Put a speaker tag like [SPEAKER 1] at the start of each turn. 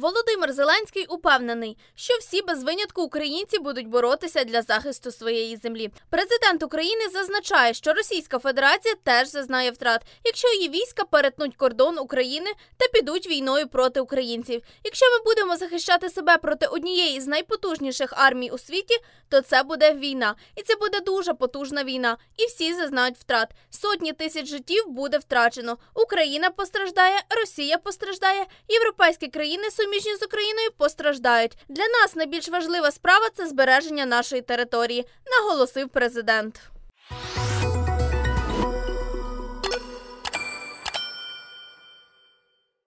[SPEAKER 1] Володимир Зеленський упевнений, що всі без винятку українці будуть боротися для захисту своєї землі. Президент України зазначає, що Російська Федерація теж зазнає втрат, якщо її війська перетнуть кордон України та підуть війною проти українців. Якщо ми будемо захищати себе проти однієї з найпотужніших армій у світі, то це буде війна, і це буде дуже потужна війна. І всі зазнають втрат. Сотні тисяч життів буде втрачено. Україна постраждає, Росія постраждає, європейські країни сумі суміжні з Україною постраждають. Для нас найбільш важлива справа це збереження нашої території, наголосив президент.